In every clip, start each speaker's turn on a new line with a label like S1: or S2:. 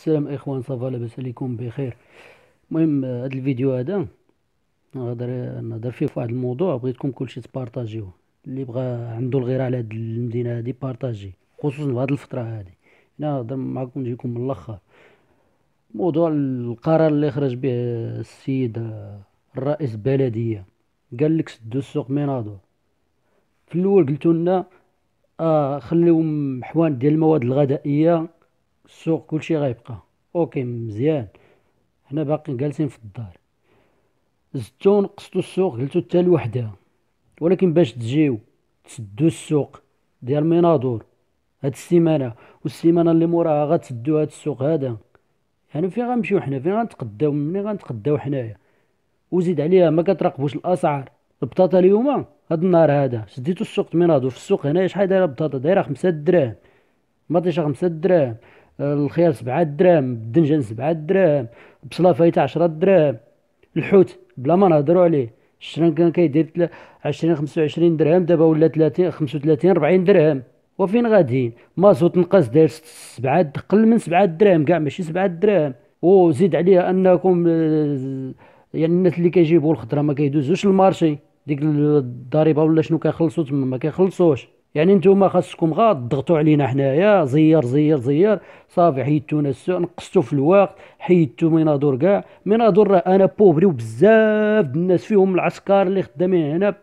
S1: السلام اخوان صافا لاباس عليكم بخير المهم هذا الفيديو هذا نهضر نهضر فيه في واحد الموضوع بغيتكم كلشي تبارطاجيوه اللي بغى عنده الغيره على هاد المدينه هادي بارطاجي خصوصا في هاد الفتره هادي انا نهضر معكم نجيكم من الاخر موضوع القرار اللي خرج به السيد الرئيس بلديه قال لك سدو السوق مينادور في الاول قلتوا لنا آه خليهم حوان ديال المواد الغذائيه السوق كلشي غيبقى اوكي مزيان حنا باقيين جالسين في الدار زدتو نقصتو السوق قلتو حتى لوحدها ولكن باش تجيو تسدو السوق ديال مينادور هاد السيمانه والسيمانه اللي موراها غتسدو هاد السوق هذا يعني فين غنمشيو حنا فين غنتقداو منين غنتقداو حنايا وزيد عليها ما كتراقبوش الاسعار البطاطا اليوم هاد النهار هذا سديتو السوق مينادور في السوق هنايا شحال دايره البطاطا دايره خمسة دراهم مطيشه خمسة دراهم الخيار سبعة دراهم الدنجان سبعة دراهم البصلة فايتة عشرة دراهم الحوت بلا ما نهضرو عليه الشرن كان كيدير عشرين خمسة وعشرين درهم دابا ولا تلاتين خمسة وتلاتين ربعين درهم وفين غاديين مازوت نقص داير سبعة قل من سبعة دراهم كاع ماشي سبعة دراهم وزيد عليها انكم آه، يعني الناس اللي كيجيبوا الخضره ما كيدوزوش المارشي ديك الضريبه ولا شنو كيخلصوا تما ما كيخلصوش يعني نتوما خاصكم غا تضغطوا علينا حنايا زير زير زير صافي حيدتونا السوق نقصتو في الوقت حيدتو مينادور كاع مينادور راه انا بوفري وبزاف الناس فيهم العسكر اللي خدامين هنا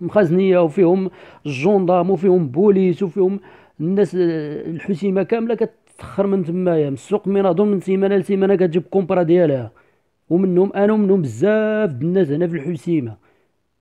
S1: مخزنيه وفيهم الجوندام وفيهم بوليس وفيهم الناس آه، الحسيمه كامله كتسخر من تمايا من السوق مينادور من سيمانه لسيمانه كتجيب كومبرا ديالها ومنهم انا ومنهم بزاف الناس هنا في الحسيمه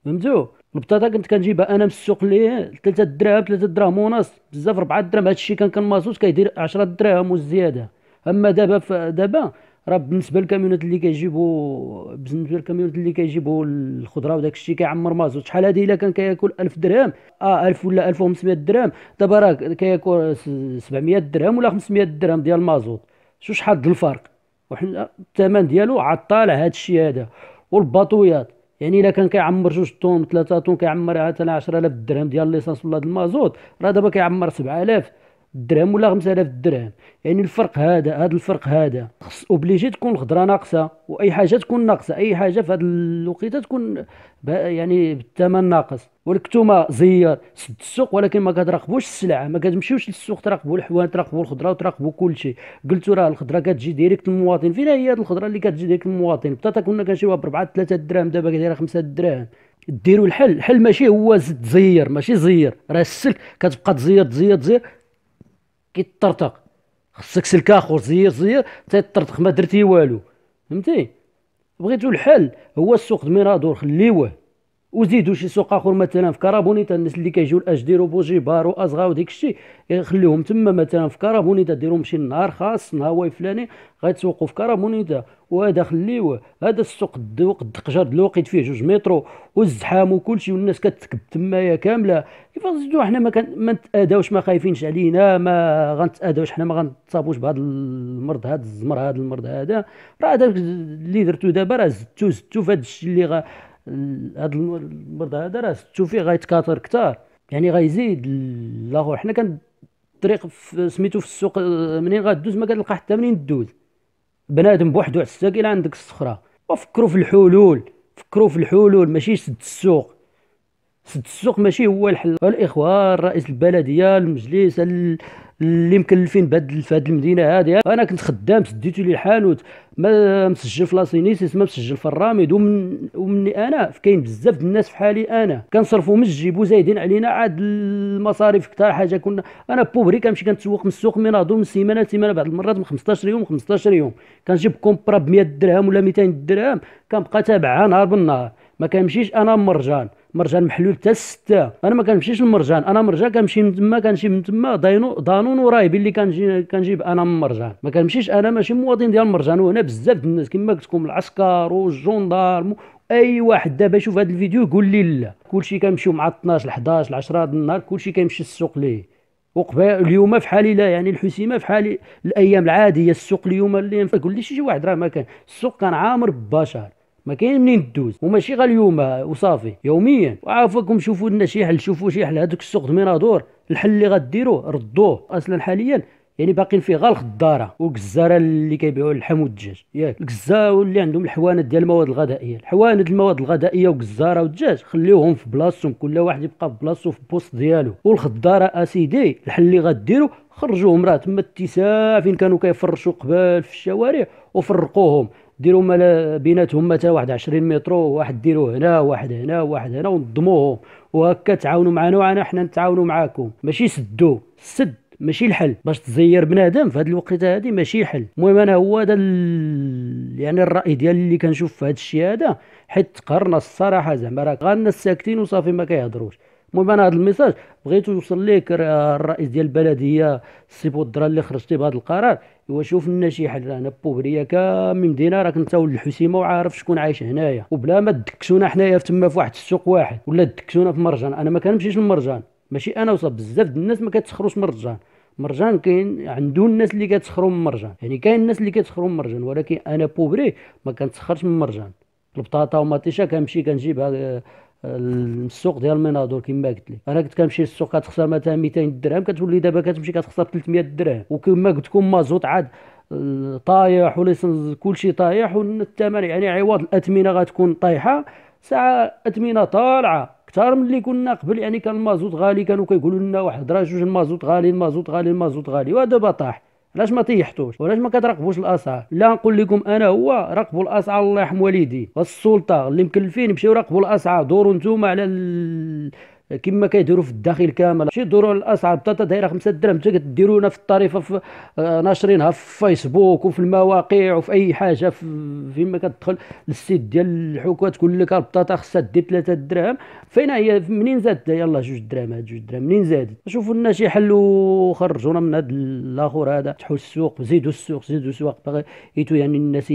S1: فهمتو البطاطا كنت كنجيبها انا من السوق ليه ثلاثه دراهم ثلاثه دراهم ونص بزاف اربعه دراهم هادشي كان كنماسوس كيدير 10 دراهم والزياده اما دابا دابا راه بالنسبه للكاميونات اللي كيجيبوا بالنسبه للكاميونات اللي كيجيبوا الخضره وداك الشيء كيعمر مازوت شحال هذه الا كان كياكل 1000 درهم اه 1000 ولا 1500 درهم دابا راه كياكل 700 درهم ولا 500 درهم ديال المازوت شو شحال الفرق وحنا الثمن ديالو عاد طالع هذا الشيء هذا والباطويات يعني الا كان كيعمر جوج طون ثلاثه طون كيعمر عاد 10000 درهم ديال ليسانس ولا المازوت راه دابا كيعمر 7000 درهم ولا 5000 درهم يعني الفرق هذا هذا الفرق هذا خص اوبليجي تكون الخضره ناقصه واي حاجه تكون ناقصه اي حاجه في هذه الوقيته تكون يعني بالثمن ناقص والكتومه زيار سد السوق ولكن ما كتراقبوش السلعه ما كتمشيوش للسوق تراقبوا الحوان تراقبوا الخضره وتراقبوا كل شيء قلتوا راه الخضره كتجي ديريكت للمواطن فين هي هذه الخضره اللي كتجي ديريكت للمواطن بطاطا كنا كنشريوها ب 4 3 دراهم دابا كدايره 5 دراهم ديروا الحل الحل ماشي هو زد زير ماشي زير راه السلك كتبقى تزير تزير تزير كيطرطق خصك سلك اخر زير زير يطرطق ما درتي والو فهمتي بغيتو الحل هو السوق دميرادور خليوه وزيدوا شي سوق اخر مثلا في كارابونيتا الناس اللي كيجيو الاش ديروا بوجيبار وازغا وديك الشيء خليهم تما مثلا في كارابونيتا ديرهم شي نهار خاص نهار فلاني غيتسوقوا في كارابونيتا وهذا خليوه هذا السوق الدوق الدقجر الوقيت فيه جوج مترو والزحام وكلشي والناس كتكب تمايا كامله كيفاش نزيدو حنا ما كان ما نتاداوش ما خايفينش علينا ما غنتاداوش حنا ما غنتصابوش بهذا المرض هذا الزمر هذا المرض هذا راه هذا اللي درتو دابا راه زدتو زدتو في هذا الشيء اللي هذا المرض هذا راه ستو فيه غيتكاثر كثار يعني غيزيد لاخر حنا كان الطريق سميتو في السوق آه، منين غدوز ما كتلقى حتى منين دوز بنادم بوحدو على الساكيله عندك الصخره وفكروا في الحلول فكروا في الحلول ماشي سد السوق سد السوق ماشي هو الحل الاخوان رئيس البلديه المجلس اللي مكلفين بهاد هاد المدينه هادي انا كنت خدام سديتو لي الحانوت ما مسجل في لاسينيسيس ما مسجل في الراميد ومن ومني انا كاين بزاف ديال الناس في حالي انا كنصرفوا من الجيب وزايدين علينا عاد المصاريف كثار حاجه كنا انا بوبري كنمشي كنتسوق من السوق من هضو من سيمانه لسيمانه بعض المرات من 15 يوم 15 يوم كنجيب كومبرا ب 100 درهم ولا 200 درهم كنبقى تابعها نهار بالنهار ما كنمشيش انا مرجان مرجان محلول حتى ستة انا ما كنمشيش للمرجان انا مرجان كنمشي من تما كنمشي من تما داينو دانون وراي اللي كنجي كنجيب انا من مرجان ما كنمشيش انا ماشي مواطن ديال مرجان وهنا بزاف ديال الناس كما قلت لكم العسكر والجندارم اي واحد دابا يشوف هذا الفيديو يقول لي لا كلشي كنمشيو مع 12 11 10 النهار كلشي كيمشي السوق ليه وقبل اليوم في حالي لا يعني الحسيمه في حالي الايام العاديه السوق اليوم اللي يقول لي شي واحد راه ما كان السوق كان عامر بالبشر ما كاين منين تدوز وماشي غير اليوم وصافي يوميا وعافاكم شوفوا لنا شي حل شوفوا شي حل هذاك السوق دميرادور الحل اللي غديروه ردوه اصلا حاليا يعني باقيين فيه غير الخضاره والجزاره اللي كيبيعوا اللحم والدجاج ياك الكزاو واللي عندهم الحوانت ديال المواد الغذائيه الحوانت المواد الغذائيه والجزاره والدجاج خليوهم في بلاصتهم كل واحد يبقى في بلاصتو في البوست ديالو والخضاره اسيدي الحل اللي غديروا خرجوهم راه تما التساع فين كانوا كيفرشوا قبال في الشوارع وفرقوهم ديروا مال بيناتهم متى واحد 20 متر واحد ديروا هنا واحد هنا واحد هنا ونظموهم وهكا تعاونوا معنا وانا حنا نتعاونوا معاكم ماشي سدوا السد ماشي الحل باش تزير بنادم في هذه الوقيته هذه ماشي حل المهم انا هو هذا يعني الراي ديالي اللي كنشوف في هذا الشيء هذا حيت قرنا الصراحه زعما راه غير الناس ساكتين وصافي ما كيهضروش المهم انا هذا الميساج بغيت يوصل ليك الرئيس ديال البلديه السي بودره اللي خرجتي بهذا القرار وشوف لنا شي حل انا بوبريا كامل مدينه راك انت ولد الحسيمه وعارف شكون عايش هنايا وبلا ما تدكسونا حنايا تما في واحد السوق واحد ولا تدكسونا في مرجان انا ما كنمشيش للمرجان ماشي انا وصاب بزاف ديال الناس ما كتسخروش من مرجان مرجان كاين عنده الناس اللي كتسخروا من مرجان يعني كاين الناس اللي كتسخروا من مرجان ولكن انا بوبري ما كنتسخرش من مرجان البطاطا وماطيشه كنمشي كنجيبها السوق ديال المناظور كما قلت لك انا كنت كنمشي للسوق كتخسر مثلا 200 درهم كتولي دابا كتمشي كتخسر 300 درهم وكما قلت لكم مازوط عاد آه، طايح كل شيء طايح والثمن يعني عوض الاثمنه غتكون طايحه ساعه اثمنه طالعه اكثر من اللي كنا قبل يعني كان المازوت غالي كانوا كيقولوا لنا واحد راه جوج المازوت غالي المازوت غالي المازوت غالي ودابا طاح علاش ما تيحتوش وعلاش ما كتراقبوش الاسعار لا نقول لكم انا هو راقبوا الاسعار الله يرحم والدي والسلطه اللي مكلفين مشيو راقبوا الاسعار دوروا نتوما على ال... كما كيديروا في الداخل كامل شي دوروا الاصعب بطاطا دايره 5 درهم حتى كديرونا في الطريفه في آه، ناشرينها في فيسبوك وفي المواقع وفي اي حاجه فيما كتدخل للسيت ديال الحكومه تقول لك البطاطا خصها دير 3 درهم فين هي منين زادت يلا جوج درهم جوج درهم منين زادت شوفوا لنا شي حل وخرجونا من هذا الاخر هذا فتحوا السوق زيدوا السوق زيدوا السوق باغي يعني الناس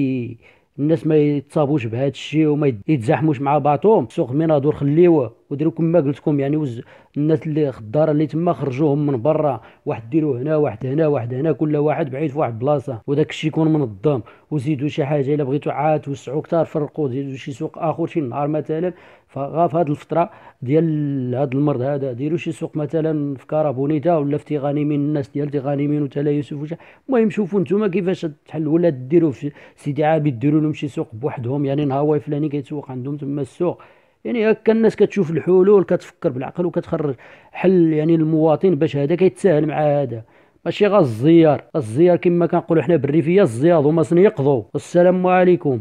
S1: الناس ما يتصابوش بهذا الشيء وما يتزاحموش مع بعضهم السوق منادور خليوه وديروا كما قلت لكم يعني وز الناس اللي خضاره اللي تما خرجوهم من برا واحد ديروا هنا واحد هنا واحد هنا كل واحد بعيد في واحد البلاصه وداك الشيء يكون منظم وزيدوا شي حاجه الا بغيتوا عاد توسعوا كثار فرقوا زيدوا شي سوق اخر شي نهار مثلا فغا في هذه الفتره ديال هذا المرض هذا ديروا شي سوق مثلا في كارابونيتا ولا في تيغانيمين الناس ديال تيغانمين وتلا يوسف المهم شوفوا نتوما كيفاش تحل ولا ديروا في سيدي عابد ديروا لهم شي سوق بوحدهم يعني نهار فلاني كيتسوق عندهم تما السوق يعني هكا الناس كتشوف الحلول كتفكر بالعقل وكتخرج حل يعني المواطن باش هذا كيتساهل مع هذا ماشي غا الزيار الزيار كما كنقولوا حنا بالريفيه الزياض هما يقضوا السلام عليكم